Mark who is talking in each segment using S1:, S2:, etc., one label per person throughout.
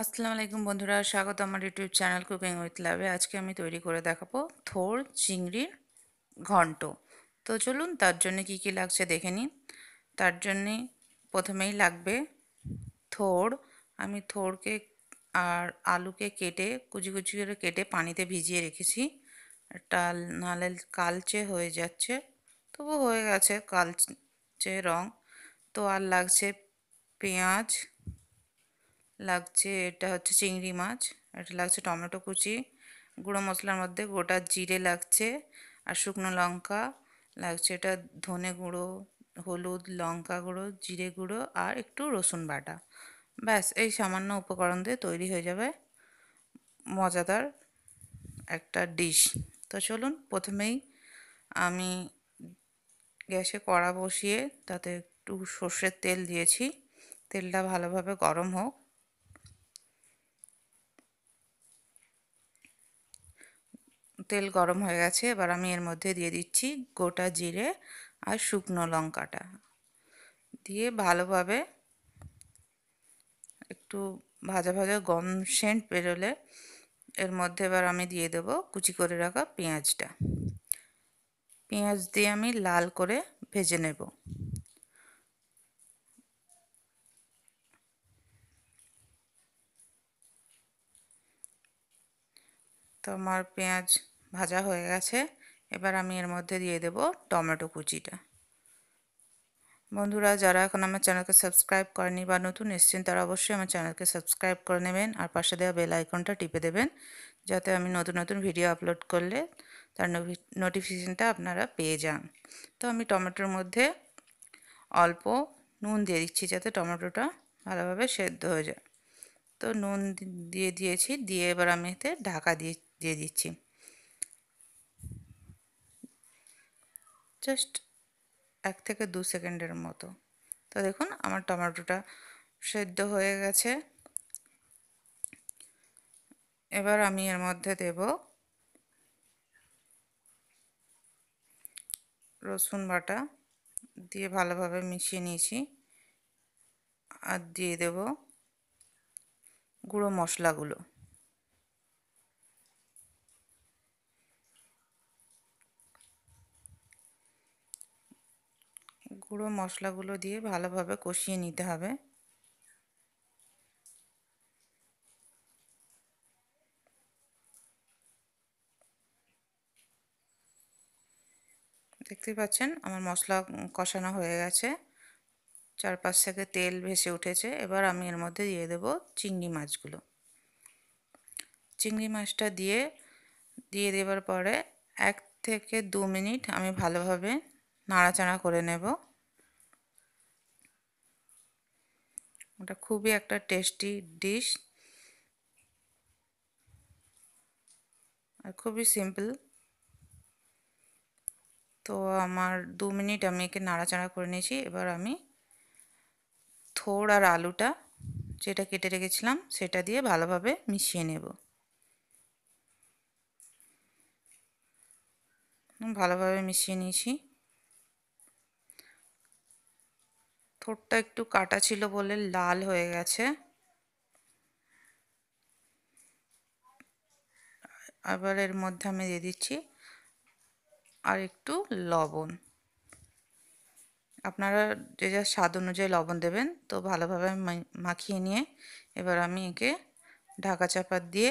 S1: আসসালামু আলাইকুম বন্ধুরা স্বাগত আমার ইউটিউব চ্যানেল কুকিং উইথ লাভে আজকে আমি তৈরি করে দেখাবো থোর চিংড়ির ঘন্ট তো চলুন তার জন্য কি কি লাগছে দেখে নিন তার জন্যে প্রথমেই লাগবে থোর আমি থোরকে আর আলুকে কেটে কুচি কুচি করে কেটে পানিতে ভিজিয়ে রেখেছি একটা নালে কালচে হয়ে যাচ্ছে তবু হয়ে গেছে কালচে রং তো আর লাগছে পেঁয়াজ লাগছে এটা হচ্ছে চিংড়ি মাছ এটা লাগছে টমেটো কুচি গুঁড়ো মশলার মধ্যে গোটা জিরে লাগছে আর শুকনো লঙ্কা লাগছে এটা ধনে গুঁড়ো হলুদ লঙ্কা গুঁড়ো জিরে গুঁড়ো আর একটু রসুন বাটা ব্যাস এই সামান্য উপকরণ দিয়ে তৈরি হয়ে যাবে মজাদার একটা ডিশ তো চলুন প্রথমেই আমি গ্যাসে কড়া বসিয়ে তাতে একটু সর্ষের তেল দিয়েছি তেলটা ভালোভাবে গরম হোক তেল গরম হয়ে গেছে এবার আমি এর মধ্যে দিয়ে দিচ্ছি গোটা জিরে আর শুকনো লঙ্কাটা দিয়ে ভালোভাবে একটু ভাজা ভাজা গম সেন্ট বেরোলে এর মধ্যে এবার আমি দিয়ে দেব কুচি করে রাখা পেঁয়াজটা পেঁয়াজ দিয়ে আমি লাল করে ভেজে নেব তো আমার পেঁয়াজ ভাজা হয়ে গেছে এবার আমি এর মধ্যে দিয়ে দেব টমেটো কুচিটা বন্ধুরা যারা এখন আমার চ্যানেলকে সাবস্ক্রাইব করেনি বা নতুন এসছেন তারা অবশ্যই আমার চ্যানেলকে সাবস্ক্রাইব করে নেবেন আর পাশে দেওয়া বেল আইকনটা টিপে দেবেন যাতে আমি নতুন নতুন ভিডিও আপলোড করলে তার নোটিফিকেশানটা আপনারা পেয়ে যান তো আমি টমেটোর মধ্যে অল্প নুন দিয়ে দিচ্ছি যাতে টমেটোটা ভালোভাবে সেদ্ধ হয়ে যায় তো নুন দিয়ে দিয়েছি দিয়ে এবার আমি এতে ঢাকা দিয়ে দিয়ে দিচ্ছি জাস্ট এক থেকে দু সেকেন্ডের মতো তো দেখুন আমার টমেটোটা সেদ্ধ হয়ে গেছে এবার আমি এর মধ্যে দেব রসুন বাটা দিয়ে ভালোভাবে মিশিয়ে নিয়েছি আর দিয়ে দেব গুঁড়ো মশলাগুলো পুরো মশলাগুলো দিয়ে ভালোভাবে কষিয়ে নিতে হবে দেখতেই পাচ্ছেন আমার মশলা কষানো হয়ে গেছে চারপাশ থেকে তেল ভেসে উঠেছে এবার আমি এর মধ্যে দিয়ে দেব চিংড়ি মাছগুলো চিংড়ি মাছটা দিয়ে দিয়ে দেওয়ার পরে এক থেকে দু মিনিট আমি ভালোভাবে নাড়াচাড়া করে নেব ওটা খুবই একটা টেস্টি ডিশ আর খুবই সিম্পল তো আমার দু মিনিট আমি একে নাড়াচাড়া করে নিয়েছি এবার আমি থোড় আর আলুটা যেটা কেটে রেখেছিলাম সেটা দিয়ে ভালোভাবে মিশিয়ে নেব ভালোভাবে মিশিয়ে নিয়েছি ঠোঁটটা একটু কাটা ছিল বলে লাল হয়ে গেছে আবার এর মধ্যে আমি দিয়ে দিচ্ছি আর একটু লবণ আপনারা যে যা স্বাদ অনুযায়ী লবণ দেবেন তো ভালোভাবে মাখিয়ে নিয়ে এবার আমি একে ঢাকা চাপা দিয়ে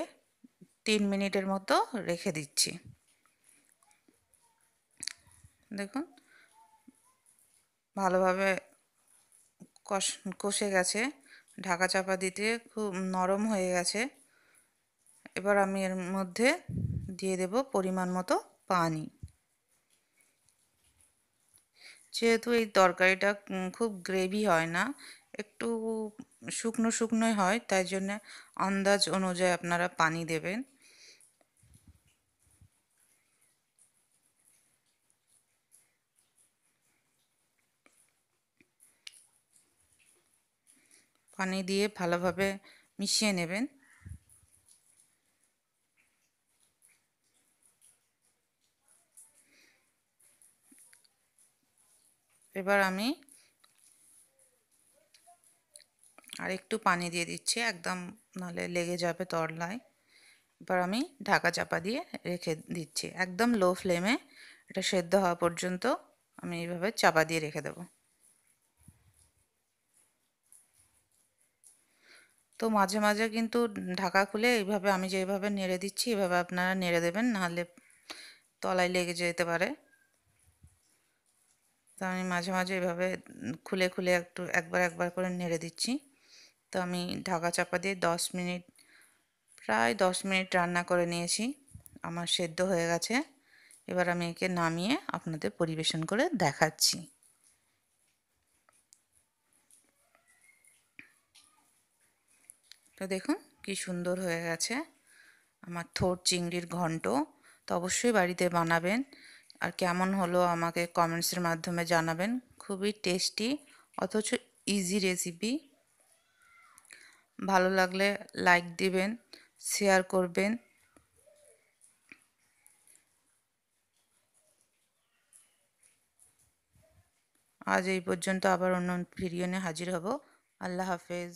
S1: তিন মিনিটের মতো রেখে দিচ্ছি দেখুন ভালোভাবে কষ কষে গেছে ঢাকা চাপা দিতে খুব নরম হয়ে গেছে এবার আমি এর মধ্যে দিয়ে দেব পরিমাণ মতো পানি যেহেতু এই তরকারিটা খুব গ্রেভি হয় না একটু শুকনো শুকনোই হয় তাই জন্য আন্দাজ অনুযায়ী আপনারা পানি দেবেন পানি দিয়ে ভালোভাবে মিশিয়ে নেবেন এবার আমি আর একটু পানি দিয়ে দিচ্ছি একদম নাহলে লেগে যাবে তরলায় এবার আমি ঢাকা চাপা দিয়ে রেখে দিচ্ছি একদম লো ফ্লেমে এটা সেদ্ধ হওয়া পর্যন্ত আমি এইভাবে চাপা দিয়ে রেখে দেবো তো মাঝে মাঝে কিন্তু ঢাকা খুলে এইভাবে আমি যেভাবে নেড়ে দিচ্ছি এভাবে আপনারা নেড়ে দেবেন নাহলে তলায় লেগে যেতে পারে তো আমি মাঝে মাঝে এভাবে খুলে খুলে একটু একবার একবার করে নেড়ে দিচ্ছি তো আমি ঢাকা চাপা দিয়ে দশ মিনিট প্রায় দশ মিনিট রান্না করে নিয়েছি আমার সেদ্ধ হয়ে গেছে এবার আমি একে নামিয়ে আপনাদের পরিবেশন করে দেখাচ্ছি তো দেখুন কি সুন্দর হয়ে গেছে আমার থোর চিংড়ির ঘন্ট তো অবশ্যই বাড়িতে বানাবেন আর কেমন হলো আমাকে কমেন্টসের মাধ্যমে জানাবেন খুবই টেস্টি অথচ ইজি রেসিপি ভালো লাগলে লাইক দিবেন শেয়ার করবেন আজ এই পর্যন্ত আবার অন্য ভিডিও নিয়ে হাজির হব আল্লাহ হাফেজ